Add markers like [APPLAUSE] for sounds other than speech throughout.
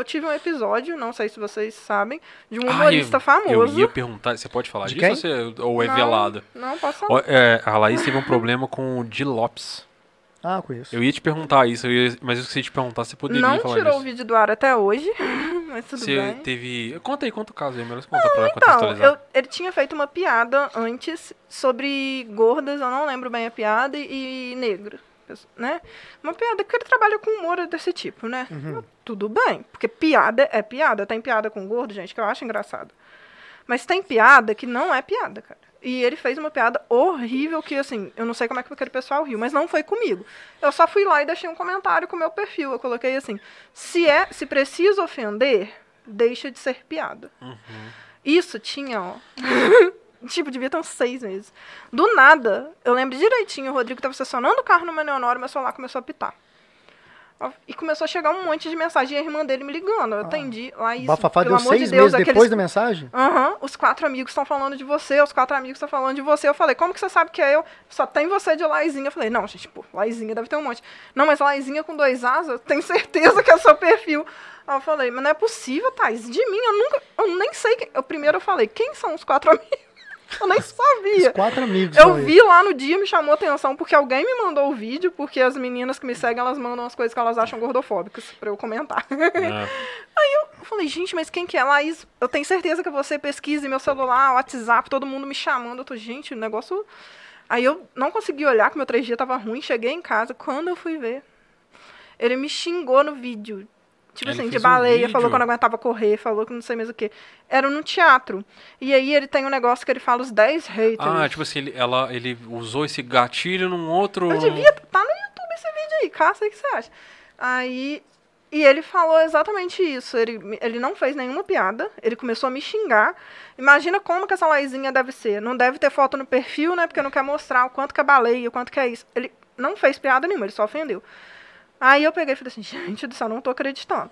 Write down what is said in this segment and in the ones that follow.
eu tive um episódio, não sei se vocês sabem, de um humorista ah, eu, famoso. Eu ia perguntar, você pode falar de disso ou, você, ou é não, velado? Não, posso falar. É, a Laís teve um problema com o Di Lopes. Ah, conheço. Eu ia te perguntar isso, eu ia, mas eu esqueci de perguntar, você poderia não falar Não tirou disso. o vídeo do ar até hoje, [LAUGHS] mas tudo você bem. Você teve... Conta aí, conta o caso aí, melhor você contar não, pra então, contextualizar. Eu, ele tinha feito uma piada antes sobre gordas, eu não lembro bem a piada, e negro né? Uma piada que ele trabalha com humor desse tipo, né? Uhum. Tudo bem, porque piada é piada. Tem piada com gordo, gente, que eu acho engraçado. Mas tem piada que não é piada, cara. E ele fez uma piada horrível que, assim, eu não sei como é que aquele pessoal riu, mas não foi comigo. Eu só fui lá e deixei um comentário com o meu perfil. Eu coloquei assim: se é, se precisa ofender, deixa de ser piada. Uhum. Isso tinha, ó. [LAUGHS] Tipo, devia ter uns seis meses. Do nada, eu lembro direitinho, o Rodrigo tava estacionando o carro no meu Neonoro, meu celular começou a apitar. E começou a chegar um monte de mensagem e a irmã dele me ligando. Eu ah. atendi lá isso Bafafá deu seis de Deus, meses aqueles... depois da mensagem? Aham. Uhum, os quatro amigos estão falando de você, os quatro amigos estão falando de você. Eu falei, como que você sabe que é eu? Só tem você de Laizinha. Eu falei, não, gente, pô, Laizinha deve ter um monte. Não, mas Laizinha com dois asas, eu tenho [LAUGHS] certeza que é seu perfil. Aí eu falei, mas não é possível, Thais. De mim, eu nunca. Eu nem sei. Quem... Eu, primeiro eu falei, quem são os quatro [LAUGHS] amigos? Eu nem sabia. Os quatro amigos. Eu aí. vi lá no dia, me chamou atenção, porque alguém me mandou o vídeo, porque as meninas que me seguem, elas mandam as coisas que elas acham gordofóbicas pra eu comentar. Ah. [LAUGHS] Aí eu falei, gente, mas quem que é? Laís, eu tenho certeza que você pesquise meu celular, WhatsApp, todo mundo me chamando. Eu tô, gente, o negócio... Aí eu não consegui olhar, que meu 3G tava ruim, cheguei em casa. Quando eu fui ver, ele me xingou no vídeo. Tipo ele assim, de baleia, um falou que não aguentava correr, falou que não sei mais o que. Era num teatro. E aí ele tem um negócio que ele fala os 10 haters. Ah, tipo assim, ele, ela, ele usou esse gatilho num outro. Eu devia. Tá no YouTube esse vídeo aí, caça aí que você acha. Aí. E ele falou exatamente isso. Ele, ele não fez nenhuma piada, ele começou a me xingar. Imagina como que essa laizinha deve ser. Não deve ter foto no perfil, né? Porque não quer mostrar o quanto que é baleia, o quanto que é isso. Ele não fez piada nenhuma, ele só ofendeu. Aí eu peguei e falei assim, [LAUGHS] gente do céu, não tô acreditando.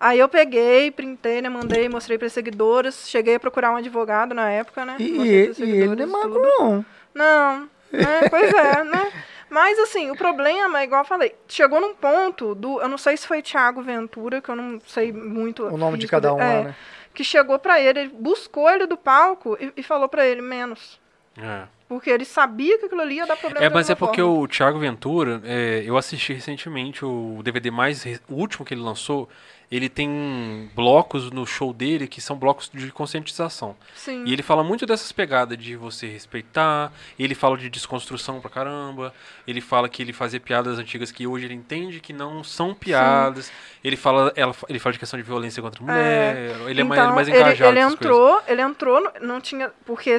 Aí eu peguei, printei, né, mandei, mostrei para seguidoras, cheguei a procurar um advogado na época, né? E, e, ele não é magro, não. Não, né, pois é, [LAUGHS] né? Mas, assim, o problema, é igual eu falei, chegou num ponto do. Eu não sei se foi Tiago Ventura, que eu não sei muito. O nome de cada um, é, lá, né? Que chegou para ele, ele, buscou ele do palco e, e falou para ele: menos. É. Porque ele sabia que aquilo ali ia dar problema. É, mas é porque o Thiago Ventura, é, eu assisti recentemente o DVD mais o último que ele lançou. Ele tem blocos no show dele que são blocos de conscientização. Sim. E ele fala muito dessas pegadas de você respeitar. Ele fala de desconstrução pra caramba. Ele fala que ele fazia piadas antigas que hoje ele entende que não são piadas. Ele fala, ela, ele fala de questão de violência contra é. mulher. É. Ele, então, é mais, ele é mais engajado. Ele, ele entrou, coisas. ele entrou, não tinha porque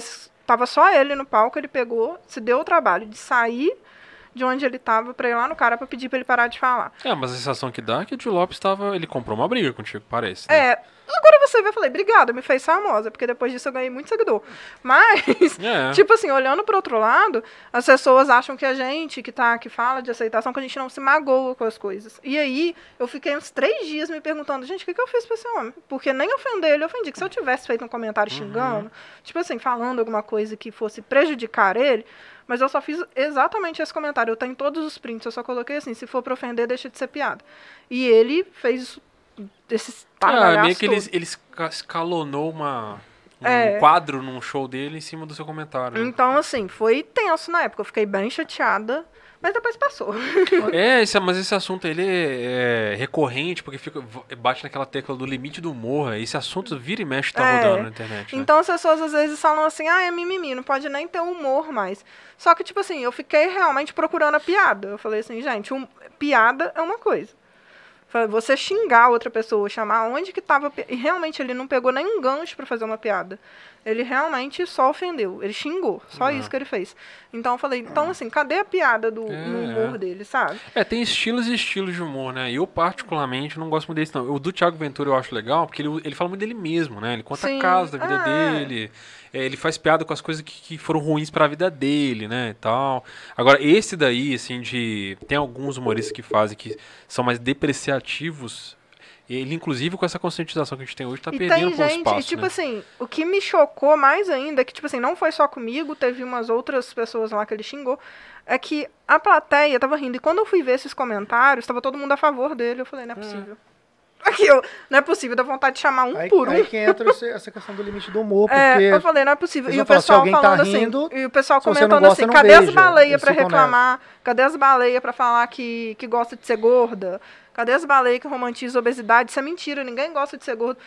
Tava só ele no palco, ele pegou, se deu o trabalho de sair de onde ele tava pra ir lá no cara pra pedir pra ele parar de falar. É, mas a sensação que dá é que o Di Lopes tava. Ele comprou uma briga contigo, parece. Né? É, Agora você vê, eu falei, obrigada, me fez famosa, porque depois disso eu ganhei muito seguidor. [LAUGHS] Mas, é. tipo assim, olhando para outro lado, as pessoas acham que a gente que tá, que fala de aceitação, que a gente não se magoa com as coisas. E aí, eu fiquei uns três dias me perguntando, gente, o que, que eu fiz pra esse homem? Porque nem ofender ele, eu ofendi. Que se eu tivesse feito um comentário uhum. xingando, uhum. tipo assim, falando alguma coisa que fosse prejudicar ele, mas eu só fiz exatamente esse comentário. Eu tenho todos os prints, eu só coloquei assim: se for pra ofender, deixa de ser piada. E ele fez isso desses Ah, meio que eles, eles escalonou uma, um é. quadro num show dele em cima do seu comentário. Né? Então, assim, foi tenso na época. Eu fiquei bem chateada. Mas depois passou. [LAUGHS] é, esse, mas esse assunto ele é, é recorrente, porque fica, bate naquela tecla do limite do humor. Esse assunto vira e mexe tá é. rodando na internet. Né? Então as pessoas às vezes falam assim, ah, é mimimi, não pode nem ter humor mais. Só que, tipo assim, eu fiquei realmente procurando a piada. Eu falei assim, gente, um, piada é uma coisa. Você xingar outra pessoa, chamar onde que estava. E realmente ele não pegou nenhum gancho para fazer uma piada. Ele realmente só ofendeu, ele xingou, só uhum. isso que ele fez. Então eu falei, então assim, cadê a piada do é, é. humor é. dele, sabe? É, tem estilos e estilos de humor, né? Eu particularmente não gosto muito desse não. O do Thiago Ventura eu acho legal, porque ele, ele fala muito dele mesmo, né? Ele conta Sim. casos da vida é. dele, é, ele faz piada com as coisas que, que foram ruins para a vida dele, né, e tal. Agora esse daí assim de tem alguns humoristas que fazem que são mais depreciativos ele, inclusive, com essa conscientização que a gente tem hoje, está perdendo tem gente, espaço. E, tipo né? assim, o que me chocou mais ainda, que, tipo assim, não foi só comigo, teve umas outras pessoas lá que ele xingou, é que a plateia tava rindo. E quando eu fui ver esses comentários, estava todo mundo a favor dele. Eu falei, não é hum. possível não é possível, dá vontade de chamar um aí, por um. Aí que entra essa questão do limite do humor, [LAUGHS] é, porque... É, eu falei, não é possível. Tá assim, e o pessoal falar, falando tá rindo, assim, e o pessoal comentando gosta, assim, cadê beija, as baleias pra reclamar? Cadê as baleias pra falar que, que gosta de ser gorda? Cadê as baleias que romantizam obesidade? Isso é mentira, ninguém gosta de ser gordo.